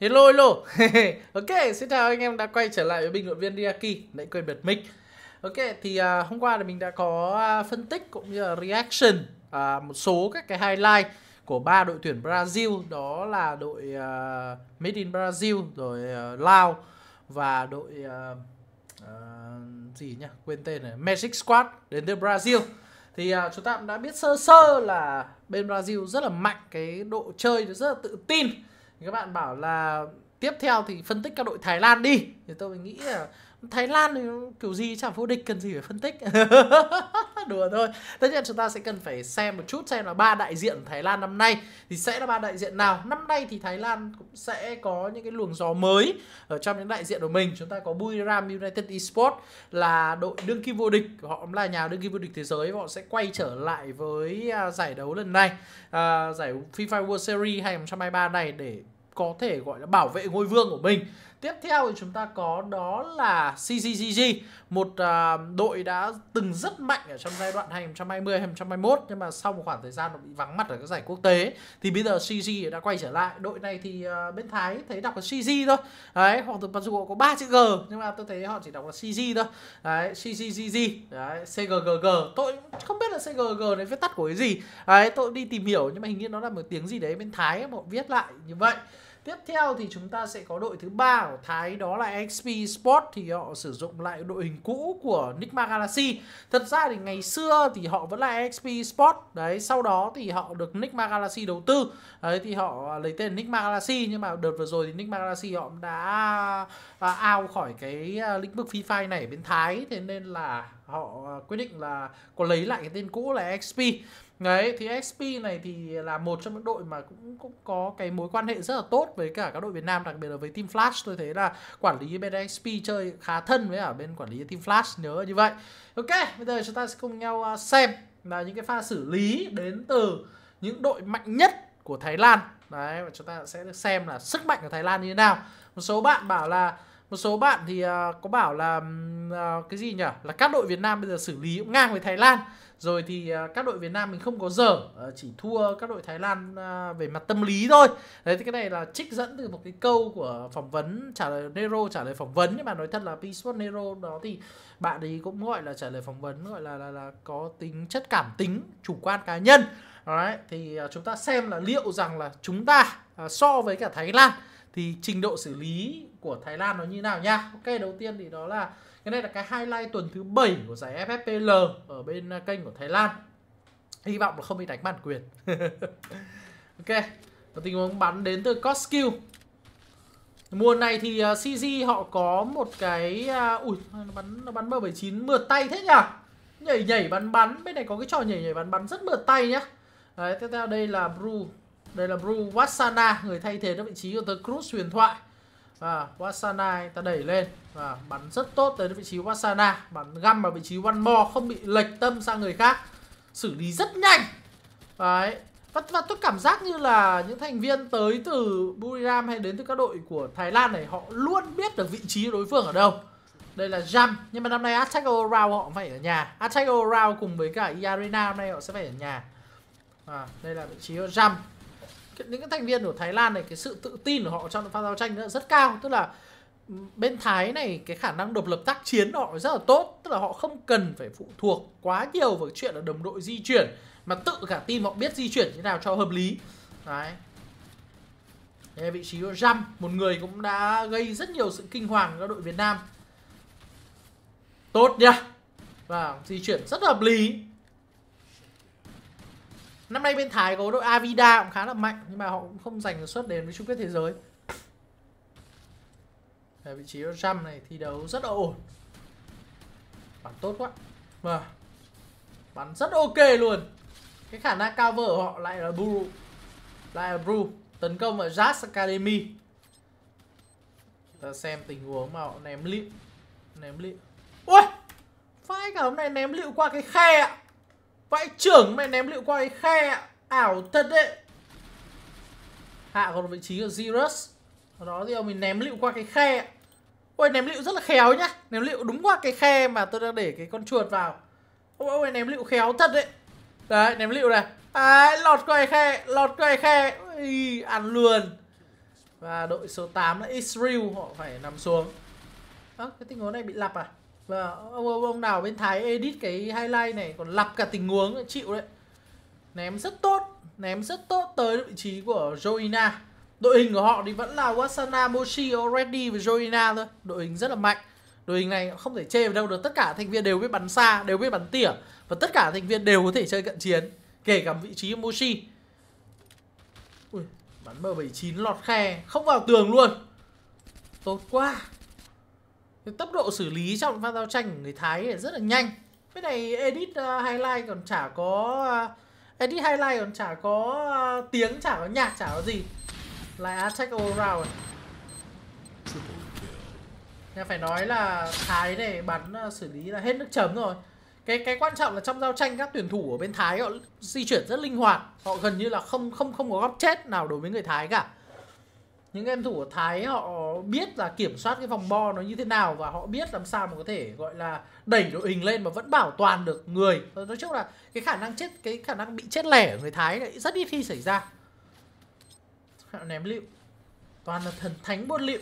Hello hello Ok xin chào anh em đã quay trở lại với bình luận viên Diaki Nãy quên bật mic Ok thì à, hôm qua là mình đã có à, phân tích cũng như là reaction à, Một số các cái highlight của ba đội tuyển Brazil Đó là đội à, Made in Brazil Rồi à, Lao Và đội à, à, gì nhỉ quên tên này Magic Squad đến từ Brazil thì à, chúng ta cũng đã biết sơ sơ là bên Brazil rất là mạnh cái độ chơi rất là tự tin các bạn bảo là tiếp theo thì phân tích các đội Thái Lan đi thì tôi nghĩ là Thái Lan thì kiểu gì chả vô địch cần gì phải phân tích đùa thôi tất nhiên chúng ta sẽ cần phải xem một chút xem là ba đại diện Thái Lan năm nay thì sẽ là ba đại diện nào năm nay thì Thái Lan cũng sẽ có những cái luồng gió mới ở trong những đại diện của mình chúng ta có Buriram United Esports là đội đương kim vô địch họ cũng là nhà đương kim vô địch thế giới và họ sẽ quay trở lại với à, giải đấu lần này à, giải FIFA World Series 2023 này để có thể gọi là bảo vệ ngôi vương của mình Tiếp theo thì chúng ta có đó là CGGG một uh, đội đã từng rất mạnh ở trong giai đoạn 2020 2021 nhưng mà sau một khoảng thời gian nó bị vắng mặt ở các giải quốc tế thì bây giờ CG đã quay trở lại. Đội này thì uh, bên Thái thấy đọc là CG thôi. Đấy, hoặc từ mặc dù có ba chữ G nhưng mà tôi thấy họ chỉ đọc là CG thôi. Đấy, CGGG, đấy, CGGG. Tôi không biết là CGG này viết tắt của cái gì. Đấy, tôi đi tìm hiểu nhưng mà hình như nó là một tiếng gì đấy bên Thái họ viết lại như vậy. Tiếp theo thì chúng ta sẽ có đội thứ ba của Thái đó là XP Sport thì họ sử dụng lại đội hình cũ của nick Galaxy. Thật ra thì ngày xưa thì họ vẫn là XP Sport. Đấy, sau đó thì họ được nick Galaxy đầu tư. Đấy thì họ lấy tên nick Galaxy nhưng mà đợt vừa rồi thì nick Galaxy họ đã à, ao khỏi cái à, lĩnh vực FIFA này bên Thái thế nên là họ à, quyết định là có lấy lại cái tên cũ là XP. Đấy thì XP này thì là một trong những đội mà cũng cũng có cái mối quan hệ rất là tốt với cả các đội Việt Nam đặc biệt là với team Flash tôi thấy là quản lý bên XP chơi khá thân với ở bên quản lý team Flash nhớ như vậy. Ok, bây giờ chúng ta sẽ cùng nhau à, xem là những cái pha xử lý đến từ những đội mạnh nhất của Thái Lan. Đấy và chúng ta sẽ được xem là sức mạnh của Thái Lan như thế nào. Một số bạn bảo là một số bạn thì uh, có bảo là uh, cái gì nhỉ là các đội Việt Nam bây giờ xử lý cũng ngang với Thái Lan rồi thì uh, các đội Việt Nam mình không có dở uh, chỉ thua các đội Thái Lan uh, về mặt tâm lý thôi đấy thì cái này là trích dẫn từ một cái câu của phỏng vấn trả lời Nero trả lời phỏng vấn nhưng mà nói thật là P-Sport Nero đó thì bạn ấy cũng gọi là trả lời phỏng vấn gọi là là, là có tính chất cảm tính chủ quan cá nhân đấy thì uh, chúng ta xem là liệu rằng là chúng ta uh, so với cả Thái Lan thì trình độ xử lý của Thái Lan nó như nào nha Ok đầu tiên thì đó là cái này là cái highlight tuần thứ 7 của giải FFPL ở bên à, kênh của Thái Lan hy vọng là không bị đánh bản quyền ok một tình huống bắn đến từ Koskill mùa này thì uh, à, CG họ có một cái uh, ui nó bắn nó bắn bờ 79 mượt tay thế nhỉ nhảy nhảy bắn bắn bên này có cái trò nhảy nhảy bắn bắn rất mượt tay nhá đấy tiếp theo đây là Bru đây là Bru Wassana người thay thế cho vị trí của tờ Cruz huyền thoại và Wasanai ta đẩy lên và bắn rất tốt tới vị trí Wasana bắn găm vào vị trí one more không bị lệch tâm sang người khác xử lý rất nhanh đấy và, và tôi cảm giác như là những thành viên tới từ Buriram hay đến từ các đội của Thái Lan này họ luôn biết được vị trí đối phương ở đâu đây là Jam nhưng mà năm nay Attack All Round họ phải ở nhà Attack All Round cùng với cả Iarina hôm nay họ sẽ phải ở nhà à, đây là vị trí của Jam những cái thành viên của Thái Lan này cái sự tự tin của họ trong pha giao tranh đã rất cao tức là ừ, bên Thái này cái khả năng độc lập tác chiến họ rất là tốt tức là họ không cần phải phụ thuộc quá nhiều vào chuyện là đồng đội di chuyển mà tự cả team họ biết di chuyển như nào cho hợp lý đấy Đây vị trí của Jam một người cũng đã gây rất nhiều sự kinh hoàng cho đội Việt Nam tốt nha và di chuyển rất hợp lý Năm nay bên Thái có đội Avida cũng khá là mạnh nhưng mà họ cũng không giành được suất đến với chung kết thế giới. Ở vị trí Ram này thi đấu rất là ổn. Bắn tốt quá. mà vâng. Bắn rất ok luôn. Cái khả năng cover của họ lại là Bru. Lại là Bru. Tấn công ở Jazz Academy. Ta xem tình huống mà họ ném lịu. Ném lịu. Ui! Phải cả hôm nay ném lịu qua cái khe ạ. À. Vãi trưởng mày ném liệu qua khe Ảo thật đấy Hạ còn vị trí của Zerus Đó thì mình ném liệu qua cái khe Ôi ném liệu rất là khéo nhá Ném liệu đúng qua cái khe mà tôi đang để cái con chuột vào Ôi, ôi ném liệu khéo thật đấy Đấy ném liệu này à, Lọt qua cái khe Lọt qua cái khe Ý, Ăn luôn Và đội số 8 là Israel Họ phải nằm xuống à, Cái tình huống này bị lặp à và vâng ông, ông, ông nào bên Thái edit cái highlight này còn lặp cả tình huống chịu đấy ném rất tốt ném rất tốt tới vị trí của Joina đội hình của họ thì vẫn là Wasana Moshi already và Joina thôi đội hình rất là mạnh đội hình này không thể chê vào đâu được tất cả thành viên đều biết bắn xa đều biết bắn tỉa và tất cả thành viên đều có thể chơi cận chiến kể cả vị trí Moshi ui bắn M79 lọt khe không vào tường luôn tốt quá tốc độ xử lý trong pha giao tranh của người Thái rất là nhanh cái này edit uh, highlight còn chả có uh, edit highlight còn chả có uh, tiếng chả có nhạc chả có gì lại attack all round Nha phải nói là Thái này bắn xử lý là hết nước chấm rồi cái cái quan trọng là trong giao tranh các tuyển thủ ở bên Thái họ di chuyển rất linh hoạt họ gần như là không không không có góc chết nào đối với người Thái cả những em thủ của Thái họ biết là kiểm soát cái vòng bo nó như thế nào và họ biết làm sao mà có thể gọi là đẩy đội hình lên mà vẫn bảo toàn được người ờ, nói chung là cái khả năng chết cái khả năng bị chết lẻ của người Thái này rất ít khi xảy ra họ ném liệu toàn là thần thánh buôn liệu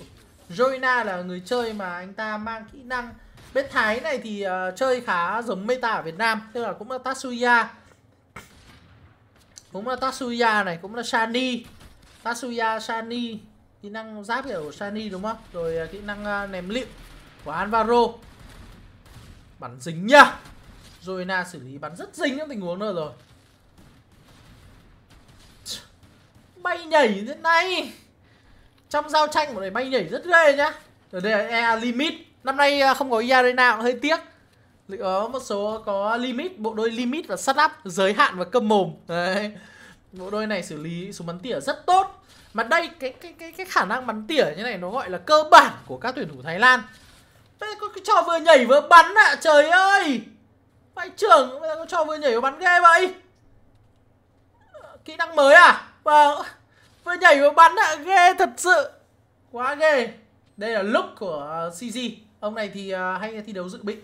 Joina là người chơi mà anh ta mang kỹ năng bên Thái này thì uh, chơi khá giống meta ở Việt Nam tức là cũng là Tatsuya cũng là Tatsuya này cũng là Shani Tatsuya Shani kỹ năng giáp kiểu shiny đúng không rồi à, kỹ năng à, ném liệu của alvaro bắn dính nhá rồi na xử lý bắn rất dính trong tình huống nữa rồi bay nhảy thế này trong giao tranh bọn này bay nhảy rất ghê nhá ở đây là e limit năm nay à, không có yarena cũng hơi tiếc có một số có limit bộ đôi limit và sắt up giới hạn và câm mồm đấy bộ đôi này xử lý súng bắn tỉa rất tốt mà đây cái cái cái cái khả năng bắn tỉa như này nó gọi là cơ bản của các tuyển thủ Thái Lan đây có cái trò vừa nhảy vừa bắn ạ à, trời ơi phải trưởng bây giờ có trò vừa nhảy vừa bắn ghê vậy kỹ năng mới à vâng vừa nhảy vừa bắn ạ à, ghê thật sự quá ghê đây là lúc của CG ờ, ông này thì ờ, hay thi đấu dự bị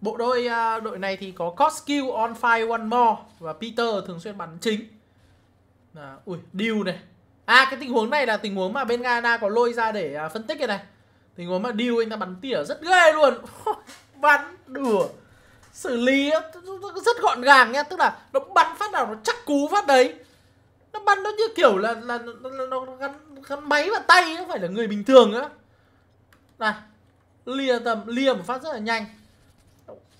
bộ đôi ờ, đội này thì có Koskill, On Fire, One More và Peter thường xuyên bắn chính à, ui Deal này À cái tình huống này là tình huống mà bên Ghana có lôi ra để à, phân tích cái này Tình huống mà điều anh ta bắn tỉa rất ghê luôn Bắn đùa Xử lý rất gọn gàng nha Tức là nó bắn phát nào nó chắc cú phát đấy Nó bắn nó như kiểu là, là, là nó gắn, gắn máy vào tay Nó phải là người bình thường á Này Lìa tầm, lìa một phát rất là nhanh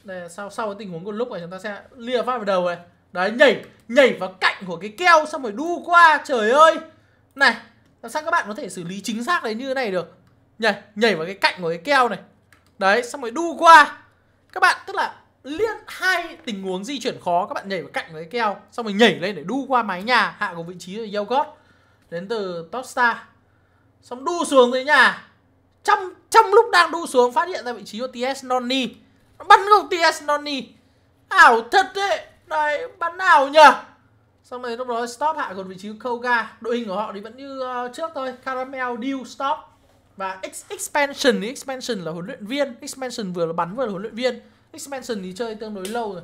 đây, sau sau cái tình huống của lúc này chúng ta sẽ lìa phát vào đầu này Đấy nhảy Nhảy vào cạnh của cái keo xong rồi đu qua Trời ơi này Làm sao các bạn có thể xử lý chính xác đấy như thế này được Nhảy nhảy vào cái cạnh của cái keo này Đấy xong rồi đu qua Các bạn tức là liên hai tình huống di chuyển khó các bạn nhảy vào cạnh của cái keo xong rồi nhảy lên để đu qua mái nhà hạ của vị trí là yogurt đến từ topstar xong đu xuống dưới nhà trong trong lúc đang đu xuống phát hiện ra vị trí của ts nonni bắn gục ts nonni ảo thật đấy đấy bắn ảo nhờ xong rồi lúc đó stop hạ còn vị trí Koga đội hình của họ thì vẫn như uh, trước thôi Caramel, Deal, Stop và X expansion thì expansion là huấn luyện viên expansion vừa là bắn vừa là huấn luyện viên expansion thì chơi tương đối lâu rồi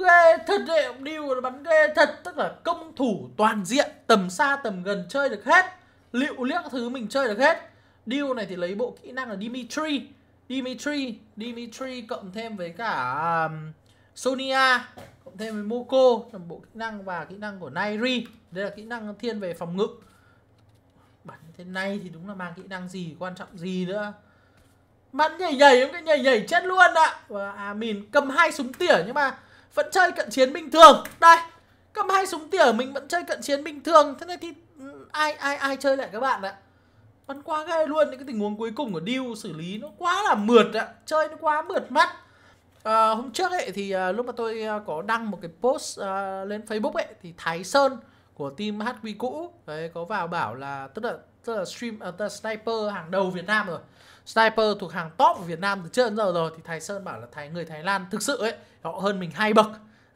ghê thật đấy ông Deal bắn ghê thật tức là công thủ toàn diện tầm xa tầm gần chơi được hết liệu liếc thứ mình chơi được hết Deal này thì lấy bộ kỹ năng là Dimitri Dimitri Dimitri cộng thêm với cả um, Sonia thêm với Moko trong bộ kỹ năng và kỹ năng của Nairi đây là kỹ năng thiên về phòng ngự bản thế này thì đúng là mang kỹ năng gì quan trọng gì nữa bắn nhảy nhảy cũng cái nhảy nhảy chết luôn ạ và à mình cầm hai súng tỉa nhưng mà vẫn chơi cận chiến bình thường đây cầm hai súng tỉa mình vẫn chơi cận chiến bình thường thế này thì ừ, ai ai ai chơi lại các bạn ạ bắn quá ghê luôn những cái tình huống cuối cùng của Diu xử lý nó quá là mượt ạ chơi nó quá mượt mắt à, hôm trước ấy thì à, lúc mà tôi ờ, có đăng một cái post à, lên Facebook ấy thì Thái Sơn của team HQ cũ đấy có vào bảo là tức là tức là stream uh, tức là sniper hàng đầu Việt Nam rồi sniper thuộc hàng top của Việt Nam từ trước đến giờ rồi thì Thái Sơn bảo là thái người Thái Lan thực sự ấy họ hơn mình hai bậc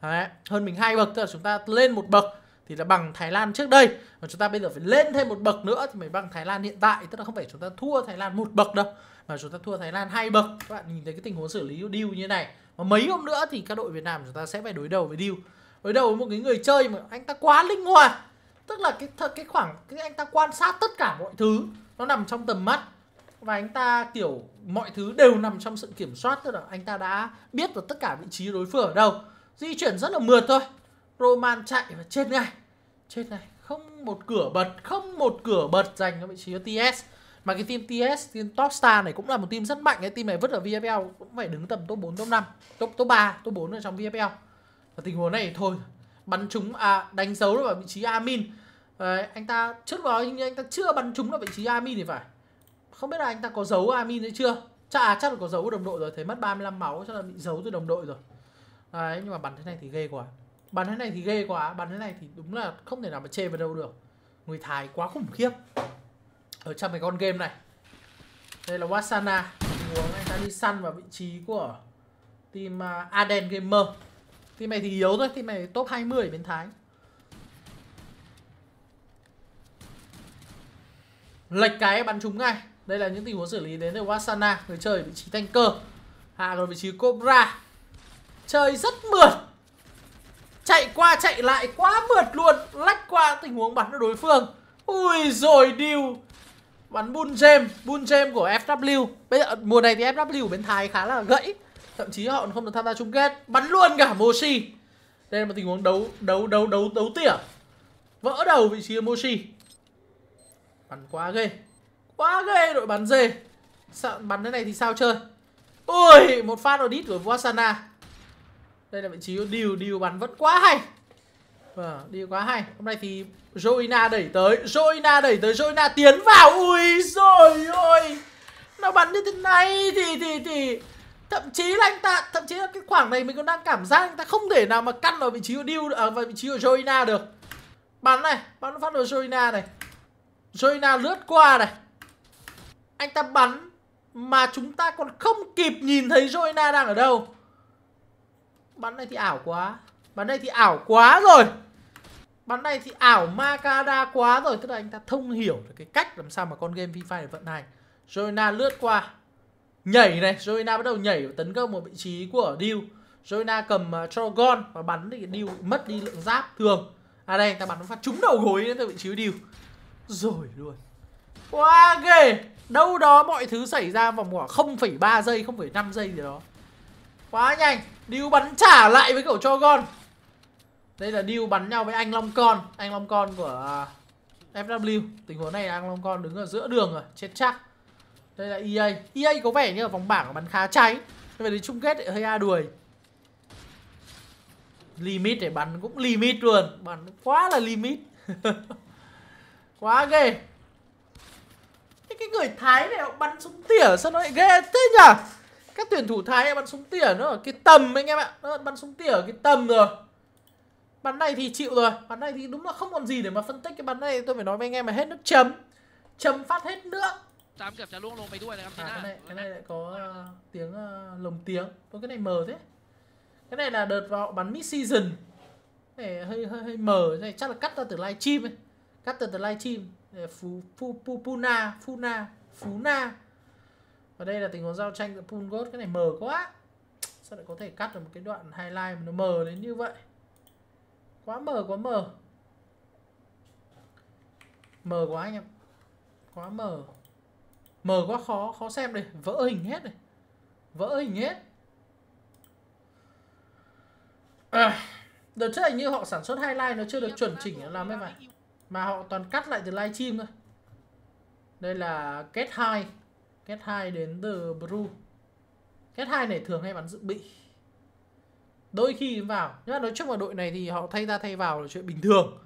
đấy, hơn mình hai bậc tức là chúng ta lên một bậc thì là bằng Thái Lan trước đây và chúng ta bây giờ phải lên thêm một bậc nữa thì mới bằng Thái Lan hiện tại tức là không phải chúng ta thua Thái Lan một bậc đâu mà chúng ta thua Thái Lan hai bậc các bạn nhìn thấy cái tình huống xử lý điêu như thế này mà mấy hôm nữa thì các đội Việt Nam chúng ta sẽ phải đối đầu với điêu đối đầu với một cái người chơi mà anh ta quá linh hoạt tức là cái cái khoảng cái anh ta quan sát tất cả mọi thứ nó nằm trong tầm mắt và anh ta kiểu mọi thứ đều nằm trong sự kiểm soát tức là anh ta đã biết được tất cả vị trí đối phương ở đâu di chuyển rất là mượt thôi Roman chạy và chết ngay chết ngay không một cửa bật không một cửa bật dành cho vị trí cho TS mà cái team TS team Top Star này cũng là một team rất mạnh cái team này vứt ở VFL cũng phải đứng tầm top 4 top 5 top top 3 top 4 ở trong VFL và tình huống này thôi bắn trúng à đánh dấu nó vào vị trí Amin Đấy, anh ta trước đó nhưng anh ta chưa bắn trúng vào vị trí Amin thì phải không biết là anh ta có dấu Amin hay chưa chắc à, chắc là có dấu đồng đội rồi thấy mất 35 máu chắc là bị dấu từ đồng đội rồi Đấy, nhưng mà bắn thế này thì ghê quá bắn thế này thì ghê quá bắn thế này thì đúng là không thể nào mà chê vào đâu được người thái quá khủng khiếp ở trong cái con game này đây là Wasana Nguồn anh ta đi săn vào vị trí của Team à, Aden Gamer Team này thì yếu thôi, team này top 20 ở bên Thái Lệch cái bắn trúng ngay Đây là những tình huống xử lý đến từ Wasana Người chơi ở vị trí tanker Hạ rồi vị trí Cobra Chơi rất mượt chạy qua chạy lại quá mượt luôn lách qua tình huống bắn đối phương ui rồi điêu bắn bun james bun james của fw bây giờ mùa này thì fw của bên thái khá là gãy thậm chí họ không được tham gia chung kết bắn luôn cả moshi đây là một tình huống đấu đấu đấu đấu đấu tỉa vỡ đầu vị trí moshi bắn quá ghê quá ghê đội bắn dê Sợ bắn thế này thì sao chơi ui một phát ở đít của Wasana đây là vị trí điều điều bắn vẫn quá hay Vâng, đi quá hay. Hôm nay thì Joina đẩy tới, Joina đẩy tới, Joina tiến vào. Ui rồi ôi. Nó bắn như thế này thì thì thì thậm chí là anh ta thậm chí là cái khoảng này mình còn đang cảm giác anh ta không thể nào mà căn vào vị trí của Diu à, vị trí của Joina được. Bắn này, bắn phát vào Joina này. Joina lướt qua này. Anh ta bắn mà chúng ta còn không kịp nhìn thấy Joina đang ở đâu. Bắn này thì ảo quá Bắn này thì ảo quá rồi Bắn này thì ảo Makada quá rồi Tức là anh ta thông hiểu được cái cách làm sao mà con game Free Fire để vận hành Joina lướt qua Nhảy này Joina bắt đầu nhảy và tấn công một vị trí của Deal Joina cầm uh, Trogon và bắn thì Deal mất đi lượng giáp thường À đây anh ta bắn nó phát trúng đầu gối đến từ vị trí Deal Rồi luôn Quá ghê Đâu đó mọi thứ xảy ra vòng khoảng 0,3 giây 0,5 giây gì đó Quá nhanh Điêu bắn trả lại với cậu cho con Đây là điêu bắn nhau với anh Long Con Anh Long Con của à, FW Tình huống này anh Long Con đứng ở giữa đường rồi Chết chắc Đây là EA EA có vẻ như ở vòng bảng bắn khá cháy Nhưng mà đến chung kết thì hơi a đuổi Limit để bắn cũng limit luôn Bắn quá là limit Quá ghê cái, cái người Thái này họ bắn súng tỉa sao nó lại ghê thế nhỉ các tuyển thủ thái bắn súng tỉa nó ở cái tầm anh em ạ nó bắn súng tỉa cái tầm rồi bắn này thì chịu rồi bắn này thì đúng là không còn gì để mà phân tích cái bắn này tôi phải nói với anh em mà hết nước chấm chấm phát hết nước tám kiểm luôn luôn mày đuôi này à, cái này cái này lại có uh, tiếng uh, lồng tiếng tôi cái này mờ thế cái này là đợt vào bắn mid season này hơi hơi hơi mờ này chắc là cắt ra từ livestream ấy cắt từ từ livestream phú phu puna phuna phú na và đây là tình huống giao tranh giữa pull god cái này mờ quá sao lại có thể cắt được một cái đoạn highlight mà nó mờ đến như vậy quá mờ quá mờ mờ quá anh em quá mờ mờ quá khó khó xem đây vỡ hình hết này vỡ hình hết à, đợt trước hình như họ sản xuất highlight nó chưa được chuẩn chỉnh làm thế vậy mà họ toàn cắt lại từ livestream thôi đây là kết hai Két 2 đến The Brew Két 2 này thường hay bắn dự bị Đôi khi vào Nhưng mà nói chung là đội này thì họ thay ra thay vào là chuyện bình thường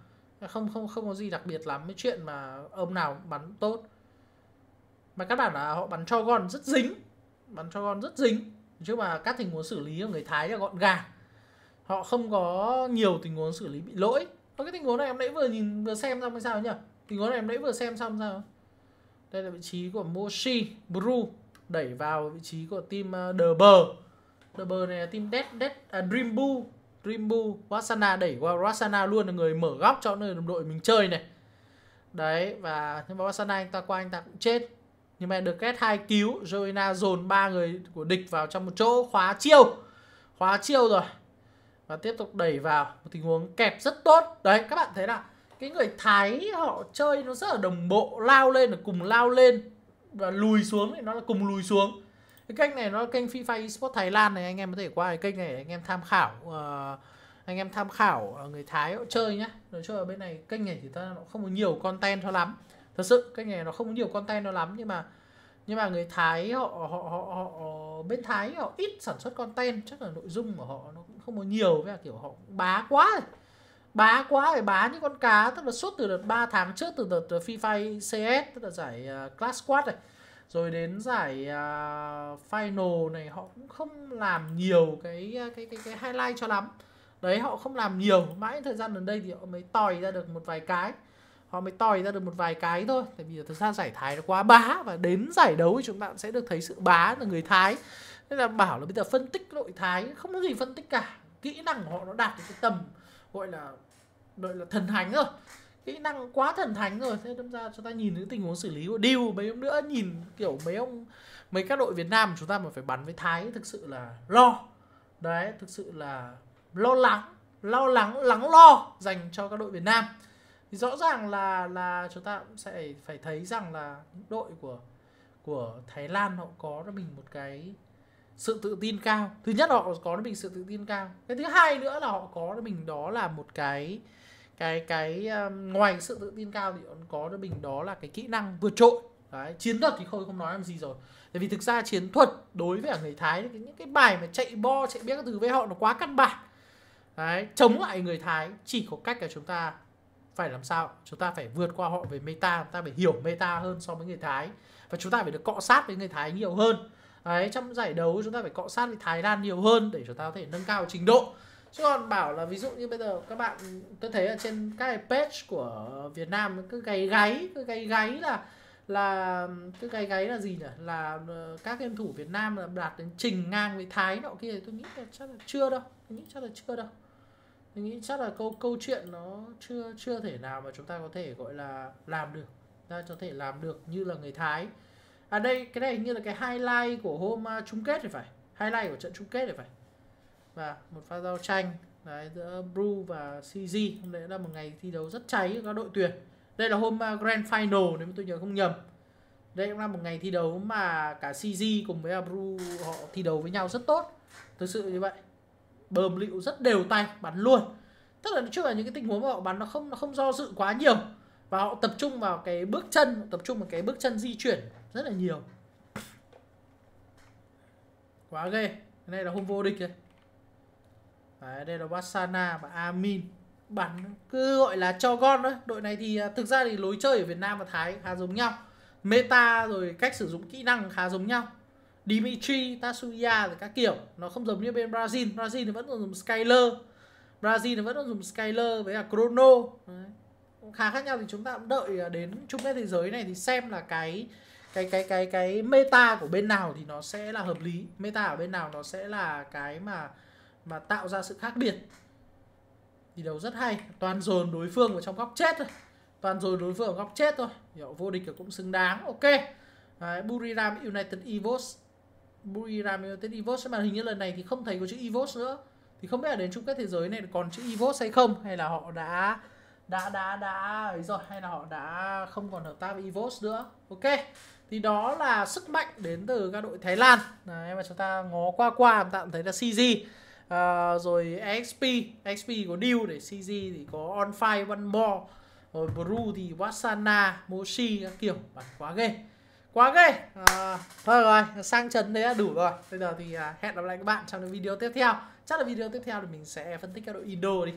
Không không không có gì đặc biệt lắm Cái chuyện mà ông nào bắn tốt Mà các bạn là họ bắn cho gòn rất dính Bắn cho gòn rất dính Chứ mà các tình huống xử lý của người Thái là gọn gàng Họ không có nhiều tình huống xử lý bị lỗi Và cái tình huống này em nãy vừa nhìn vừa xem xong hay sao nhỉ Tình huống này em nãy vừa xem xong sao đây là vị trí của Moshi Bru đẩy vào vị trí của team uh, The Bờ The Bờ này là team Dead Dead à, Dreambu Dreambu Wasana đẩy qua Wasana luôn là người mở góc cho nơi đồng đội mình chơi này đấy và nhưng mà Wasana anh ta qua anh ta cũng chết nhưng mà được kết hai cứu Joina dồn ba người của địch vào trong một chỗ khóa chiêu khóa chiêu rồi và tiếp tục đẩy vào một tình huống kẹp rất tốt đấy các bạn thấy nào cái người Thái họ chơi nó rất là đồng bộ lao lên là cùng lao lên và lùi xuống thì nó là cùng lùi xuống cái kênh này nó là kênh FIFA esports Thái Lan này anh em có thể qua cái kênh này anh em tham khảo uh, anh em tham khảo ờ, người Thái họ chơi nhá nói chung ở bên này kênh này thì ta nó không có nhiều content cho lắm thật sự kênh này nó không có nhiều content cho lắm nhưng mà nhưng mà người Thái họ họ họ, họ bên Thái họ ít sản xuất content chắc là nội dung của họ nó cũng không có nhiều với là kiểu họ bá quá rồi bá quá phải bá những con cá tức là suốt từ đợt 3 tháng trước từ đợt ờ, FIFA CS tức là giải uh, ờ, Class Squad này rồi đến giải uh, final này họ cũng không làm nhiều cái cái cái cái highlight cho lắm đấy họ không làm nhiều mãi thời gian gần đây thì họ mới tòi ra được một vài cái họ mới tòi ra được một vài cái thôi tại vì thực ra giải thái nó quá bá và đến giải đấu thì chúng ta sẽ được thấy sự bá là người thái nên là bảo là bây giờ phân tích nội thái không có gì phân tích cả kỹ năng của họ nó đạt được cái tầm gọi là gọi là thần thánh rồi kỹ năng quá thần thánh rồi thế đâm ra cho ta nhìn những tình huống xử lý của điều mấy ông nữa nhìn kiểu mấy ông mấy các đội Việt Nam chúng ta mà phải bắn với Thái thực sự là lo đấy thực sự là lo lắng lo lắng lắng lo dành cho các đội Việt Nam thì rõ ràng là là chúng ta cũng sẽ phải thấy rằng là đội của của Thái Lan họ có cho mình một cái sự tự tin cao thứ nhất là họ có mình sự tự tin cao cái thứ hai nữa là họ có cho mình đó là một cái cái cái um, ngoài sự tự tin cao thì còn có cho mình đó là cái kỹ năng vượt trội Đấy, chiến thuật thì khôi không nói làm gì rồi tại vì thực ra chiến thuật đối với người thái những cái bài mà chạy bo chạy biết các thứ với họ nó quá căn bản Đấy, chống lại người thái chỉ có cách là chúng ta phải làm sao chúng ta phải vượt qua họ về meta chúng ta phải hiểu meta hơn so với người thái và chúng ta phải được cọ sát với người thái nhiều hơn đấy trong giải đấu chúng ta phải cọ sát với Thái Lan nhiều hơn để chúng ta có thể nâng cao trình độ chứ còn bảo là ví dụ như bây giờ các bạn tôi thấy ở trên các page của Việt Nam cứ gáy gáy cứ gáy gáy là là cứ gáy gáy là gì nhỉ là ờ, các game thủ Việt Nam là đạt đến trình ngang với Thái nọ kia tôi nghĩ là chắc là chưa đâu tôi nghĩ chắc là chưa đâu tôi nghĩ chắc là câu câu chuyện nó chưa chưa thể nào mà chúng ta có thể gọi là làm được ta có thể làm được như là người Thái À đây cái này như là cái highlight của hôm uh, chung kết thì phải Highlight của trận chung kết thì phải Và một pha giao tranh Đấy, giữa Bru và CG Hôm đấy là một ngày thi đấu rất cháy của các đội tuyển Đây là hôm uh, Grand Final nếu tôi nhớ không nhầm Đây cũng là một ngày thi đấu mà cả CG cùng với à, Bru họ thi đấu với nhau rất tốt Thực sự như vậy Bơm liệu rất đều tay, bắn luôn Tức là trước là những cái tình huống mà họ bắn nó không nó không do dự quá nhiều Và họ tập trung vào cái bước chân, tập trung vào cái bước chân di chuyển rất là nhiều quá ghê cái này là hôm vô địch đấy Đấy, đây là Wasana và Amin Bản cứ gọi là cho con thôi Đội này thì à, thực ra thì lối chơi ở Việt Nam và Thái khá giống nhau Meta rồi cách sử dụng kỹ năng khá giống nhau Dimitri, Tatsuya rồi các kiểu Nó không giống như bên Brazil Brazil thì vẫn còn dùng Skyler Brazil thì vẫn còn dùng Skyler với là Chrono Đấy. Khá khác nhau thì chúng ta cũng đợi à, đến chung kết thế giới này Thì xem là cái cái cái cái cái meta của bên nào thì nó sẽ là hợp lý meta ở bên nào nó sẽ là cái mà mà tạo ra sự khác biệt thì đấu rất hay toàn dồn đối phương vào trong góc chết thôi toàn dồn đối phương ở góc chết thôi hiểu vô địch cũng xứng đáng ok Đấy, Buriram United Evos Buriram United Evos mà hình như lần này thì không thấy có chữ Evos nữa thì không biết là đến chung kết thế giới này còn chữ Evos hay không hay là họ đã đã đã đã ấy rồi hay là họ đã không còn hợp tác với Evos nữa ok thì đó là sức mạnh đến từ các đội Thái Lan đấy mà chúng ta ngó qua qua tạm thấy là CG à, rồi xp xp có deal để CG thì có on fire one more rồi Bru thì Wasana Moshi các kiểu bản quá ghê quá ghê à, thôi rồi sang chấn đấy là đủ rồi bây giờ thì à, hẹn gặp lại các bạn trong những video tiếp theo chắc là video tiếp theo thì mình sẽ phân tích các đội Indo đi